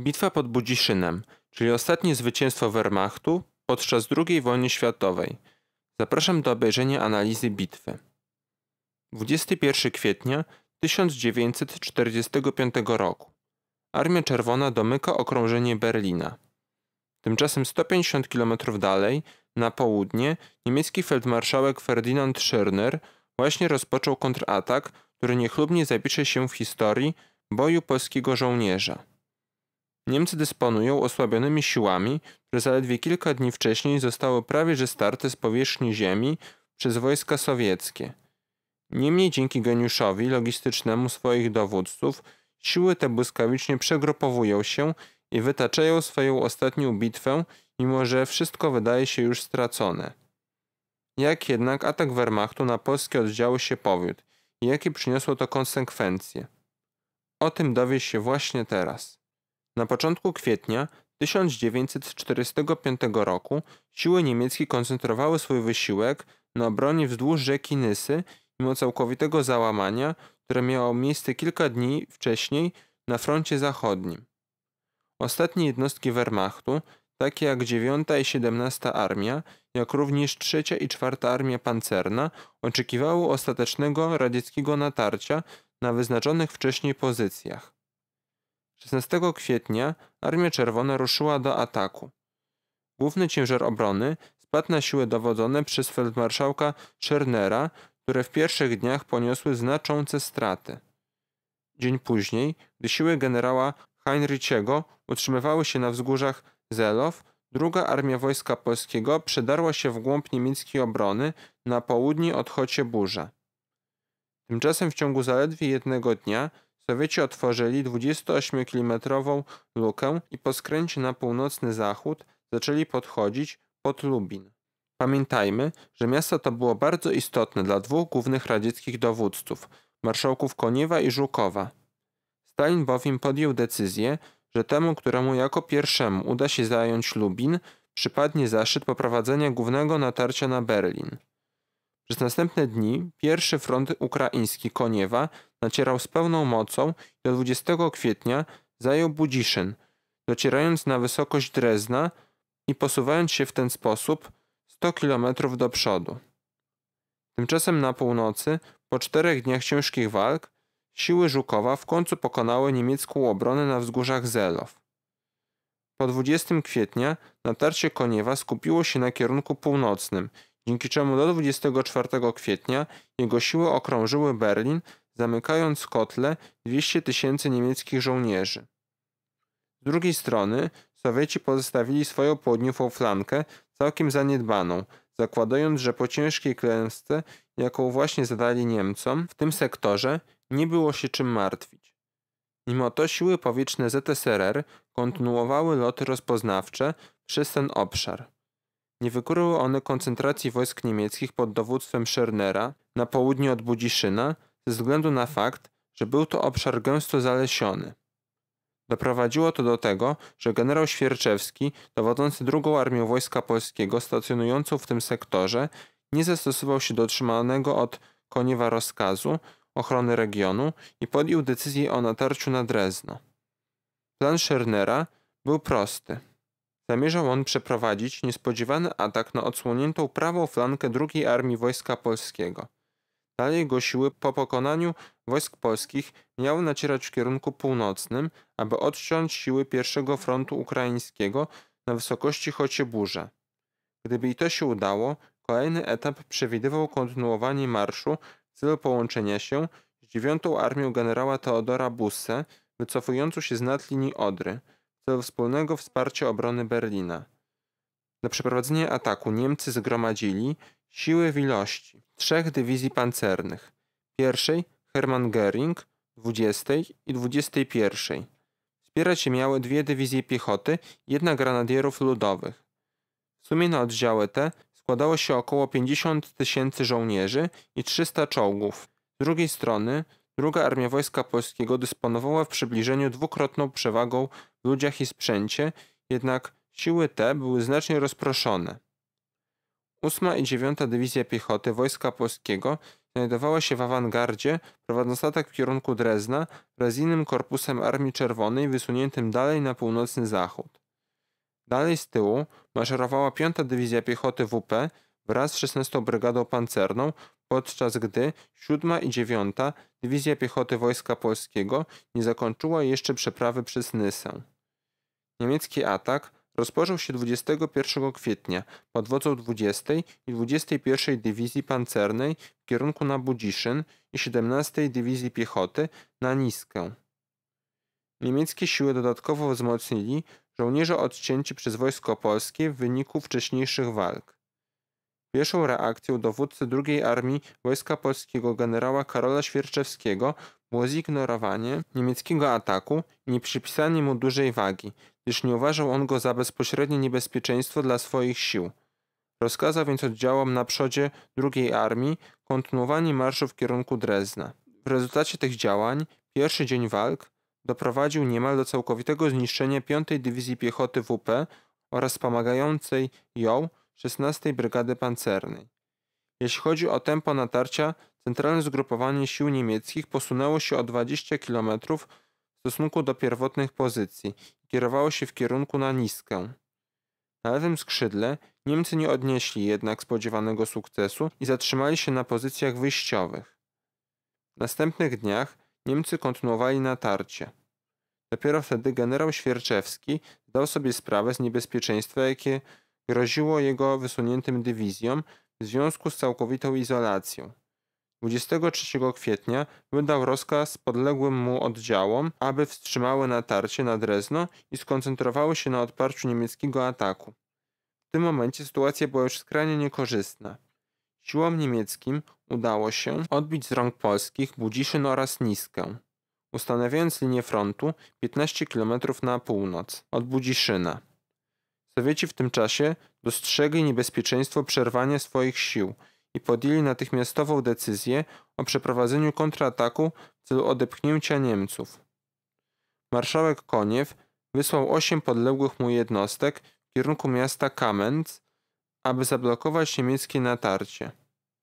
Bitwa pod Budziszynem, czyli ostatnie zwycięstwo Wehrmachtu podczas II wojny światowej. Zapraszam do obejrzenia analizy bitwy. 21 kwietnia 1945 roku. Armia Czerwona domyka okrążenie Berlina. Tymczasem 150 km dalej, na południe, niemiecki feldmarszałek Ferdinand Schirner właśnie rozpoczął kontratak, który niechlubnie zapisze się w historii boju polskiego żołnierza. Niemcy dysponują osłabionymi siłami, które zaledwie kilka dni wcześniej zostały prawie że starte z powierzchni ziemi przez wojska sowieckie. Niemniej dzięki geniuszowi logistycznemu swoich dowódców siły te błyskawicznie przegrupowują się i wytaczają swoją ostatnią bitwę, mimo że wszystko wydaje się już stracone. Jak jednak atak Wehrmachtu na polskie oddziały się powiódł i jakie przyniosło to konsekwencje? O tym dowie się właśnie teraz. Na początku kwietnia 1945 roku siły niemieckie koncentrowały swój wysiłek na obronie wzdłuż rzeki Nysy mimo całkowitego załamania, które miało miejsce kilka dni wcześniej na froncie zachodnim. Ostatnie jednostki Wehrmachtu, takie jak 9 i 17 Armia, jak również 3 i 4 Armia Pancerna, oczekiwały ostatecznego radzieckiego natarcia na wyznaczonych wcześniej pozycjach. 16 kwietnia Armia Czerwona ruszyła do ataku. Główny ciężar obrony spadł na siły dowodzone przez feldmarszałka Czernera, które w pierwszych dniach poniosły znaczące straty. Dzień później, gdy siły generała Heinrichiego utrzymywały się na wzgórzach Zelow, druga armia wojska polskiego przedarła się w głąb niemieckiej obrony na południe od Chocie Burza. Tymczasem w ciągu zaledwie jednego dnia Sowieci otworzyli 28-kilometrową lukę i po skręcie na północny zachód zaczęli podchodzić pod Lubin. Pamiętajmy, że miasto to było bardzo istotne dla dwóch głównych radzieckich dowódców, marszałków Koniewa i Żukowa. Stalin bowiem podjął decyzję, że temu, któremu jako pierwszemu uda się zająć Lubin, przypadnie zaszczyt poprowadzenia głównego natarcia na Berlin. Przez następne dni pierwszy front ukraiński Koniewa nacierał z pełną mocą i do 20 kwietnia zajął Budziszyn, docierając na wysokość Drezna i posuwając się w ten sposób 100 km do przodu. Tymczasem na północy, po czterech dniach ciężkich walk, siły Żukowa w końcu pokonały niemiecką obronę na wzgórzach Zelow. Po 20 kwietnia natarcie Koniewa skupiło się na kierunku północnym dzięki czemu do 24 kwietnia jego siły okrążyły Berlin, zamykając kotle 200 tysięcy niemieckich żołnierzy. Z drugiej strony Sowieci pozostawili swoją południową flankę całkiem zaniedbaną, zakładając, że po ciężkiej klęsce, jaką właśnie zadali Niemcom, w tym sektorze nie było się czym martwić. Mimo to siły powietrzne ZSRR kontynuowały loty rozpoznawcze przez ten obszar. Nie wykryły one koncentracji wojsk niemieckich pod dowództwem Schernera na południe od Budziszyna ze względu na fakt, że był to obszar gęsto zalesiony. Doprowadziło to do tego, że generał Świerczewski, dowodzący drugą armią Wojska Polskiego stacjonującą w tym sektorze, nie zastosował się do otrzymanego od Koniewa rozkazu ochrony regionu i podjął decyzję o natarciu na Drezno. Plan Schernera był prosty – Zamierzał on przeprowadzić niespodziewany atak na odsłoniętą prawą flankę II Armii Wojska Polskiego. Dalej jego siły po pokonaniu wojsk polskich miały nacierać w kierunku północnym, aby odciąć siły pierwszego frontu ukraińskiego na wysokości Chocieburza. Gdyby i to się udało, kolejny etap przewidywał kontynuowanie marszu w celu połączenia się z dziewiątą armią generała Teodora Busse, wycofującą się z nad linii Odry – celu wspólnego wsparcia obrony Berlina. Na przeprowadzenie ataku Niemcy zgromadzili siły w ilości trzech dywizji pancernych, pierwszej Hermann Göring, 20 i 21. Wspierać się miały dwie dywizje piechoty, jedna granadierów ludowych. W sumie na oddziały te składało się około 50 tysięcy żołnierzy i 300 czołgów. Z drugiej strony Druga Armia Wojska Polskiego dysponowała w przybliżeniu dwukrotną przewagą w ludziach i sprzęcie, jednak siły te były znacznie rozproszone. 8 i 9 Dywizja Piechoty Wojska Polskiego znajdowała się w awangardzie, prowadząc atak w kierunku Drezna wraz z innym korpusem Armii Czerwonej wysuniętym dalej na północny zachód. Dalej z tyłu maszerowała 5 Dywizja Piechoty WP wraz z 16 Brygadą Pancerną, podczas gdy 7 i 9 Dywizja Piechoty Wojska Polskiego nie zakończyła jeszcze przeprawy przez Nysę. Niemiecki atak rozpoczął się 21 kwietnia pod wodzą 20 i 21 Dywizji Pancernej w kierunku na Budziszyn i 17 Dywizji Piechoty na Niskę. Niemieckie siły dodatkowo wzmocnili żołnierze odcięci przez Wojsko Polskie w wyniku wcześniejszych walk. Pierwszą reakcją dowódcy II Armii Wojska Polskiego generała Karola Świerczewskiego było zignorowanie niemieckiego ataku i nieprzypisanie mu dużej wagi, gdyż nie uważał on go za bezpośrednie niebezpieczeństwo dla swoich sił. Rozkazał więc oddziałom na przodzie II Armii kontynuowanie marszu w kierunku Drezna. W rezultacie tych działań pierwszy dzień walk doprowadził niemal do całkowitego zniszczenia 5. Dywizji Piechoty WP oraz pomagającej ją 16 Brygady Pancernej. Jeśli chodzi o tempo natarcia, centralne zgrupowanie sił niemieckich posunęło się o 20 km w stosunku do pierwotnych pozycji i kierowało się w kierunku na Niskę. Na lewym skrzydle Niemcy nie odnieśli jednak spodziewanego sukcesu i zatrzymali się na pozycjach wyjściowych. W następnych dniach Niemcy kontynuowali natarcie. Dopiero wtedy generał Świerczewski zdał sobie sprawę z niebezpieczeństwa, jakie groziło jego wysuniętym dywizjom w związku z całkowitą izolacją. 23 kwietnia wydał rozkaz podległym mu oddziałom, aby wstrzymały natarcie na Drezno i skoncentrowały się na odparciu niemieckiego ataku. W tym momencie sytuacja była już skrajnie niekorzystna. Siłom niemieckim udało się odbić z rąk polskich Budziszyn oraz Niskę, ustanawiając linię frontu 15 km na północ od Budziszyna. Sowieci w tym czasie dostrzegli niebezpieczeństwo przerwania swoich sił i podjęli natychmiastową decyzję o przeprowadzeniu kontrataku w celu odepchnięcia Niemców. Marszałek Koniew wysłał osiem podległych mu jednostek w kierunku miasta Kamenz, aby zablokować niemieckie natarcie.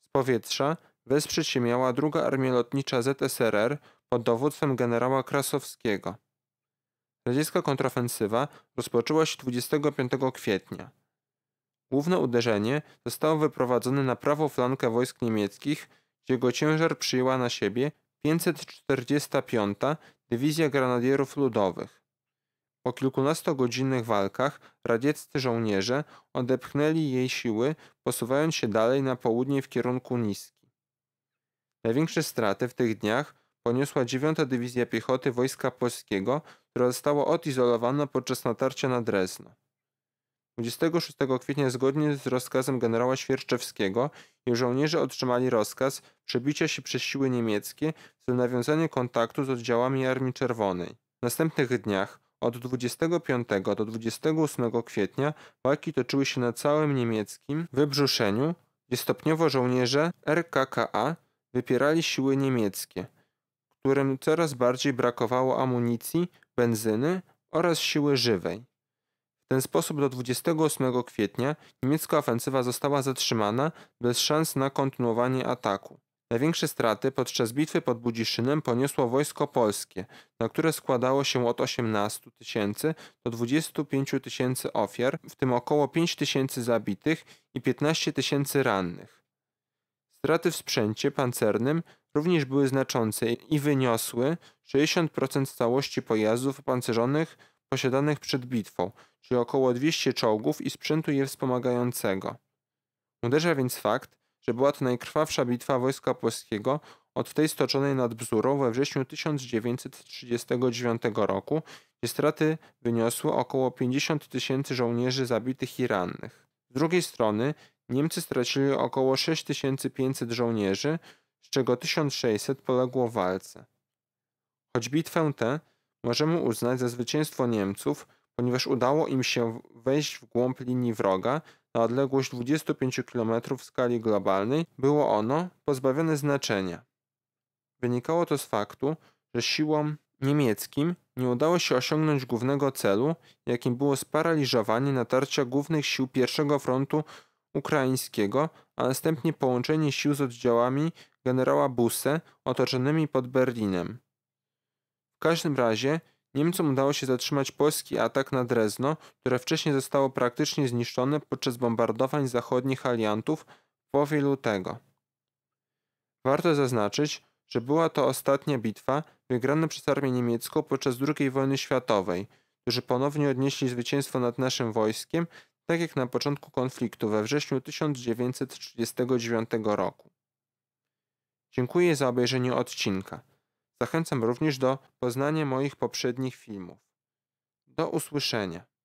Z powietrza wesprzeć się miała druga armia lotnicza ZSRR pod dowództwem generała Krasowskiego. Radziecka kontrofensywa rozpoczęła się 25 kwietnia. Główne uderzenie zostało wyprowadzone na prawą flankę wojsk niemieckich, gdzie jego ciężar przyjęła na siebie 545. Dywizja Granadierów Ludowych. Po kilkunastogodzinnych walkach radzieccy żołnierze odepchnęli jej siły, posuwając się dalej na południe w kierunku Niski. Największe straty w tych dniach poniosła 9 Dywizja Piechoty Wojska Polskiego, która została odizolowana podczas natarcia na Drezno. 26 kwietnia zgodnie z rozkazem generała Świerczewskiego jej żołnierze otrzymali rozkaz przebicia się przez siły niemieckie z nawiązanie kontaktu z oddziałami Armii Czerwonej. W następnych dniach od 25 do 28 kwietnia walki toczyły się na całym niemieckim wybrzuszeniu, gdzie stopniowo żołnierze RKKA wypierali siły niemieckie – którym coraz bardziej brakowało amunicji, benzyny oraz siły żywej. W ten sposób do 28 kwietnia niemiecka ofensywa została zatrzymana bez szans na kontynuowanie ataku. Największe straty podczas bitwy pod Budziszynem poniosło wojsko polskie, na które składało się od 18 tysięcy do 25 tysięcy ofiar, w tym około 5 tysięcy zabitych i 15 tysięcy rannych. Straty w sprzęcie pancernym również były znaczące i wyniosły 60% całości pojazdów opancerzonych posiadanych przed bitwą, czyli około 200 czołgów i sprzętu je wspomagającego. Uderza więc fakt, że była to najkrwawsza bitwa wojska polskiego od tej stoczonej nad Bzurą we wrześniu 1939 roku, gdzie straty wyniosły około 50 tysięcy żołnierzy zabitych i rannych. Z drugiej strony Niemcy stracili około 6500 żołnierzy, z czego 1600 poległo w walce. Choć bitwę tę możemy uznać za zwycięstwo Niemców, ponieważ udało im się wejść w głąb linii wroga na odległość 25 km w skali globalnej, było ono pozbawione znaczenia. Wynikało to z faktu, że siłom niemieckim nie udało się osiągnąć głównego celu, jakim było sparaliżowanie natarcia głównych sił pierwszego frontu ukraińskiego, a następnie połączenie sił z oddziałami generała Busse otoczonymi pod Berlinem. W każdym razie Niemcom udało się zatrzymać polski atak na Drezno, które wcześniej zostało praktycznie zniszczone podczas bombardowań zachodnich aliantów w połowie lutego. Warto zaznaczyć, że była to ostatnia bitwa wygrana przez armię niemiecką podczas II wojny światowej, którzy ponownie odnieśli zwycięstwo nad naszym wojskiem tak jak na początku konfliktu we wrześniu 1939 roku. Dziękuję za obejrzenie odcinka. Zachęcam również do poznania moich poprzednich filmów. Do usłyszenia.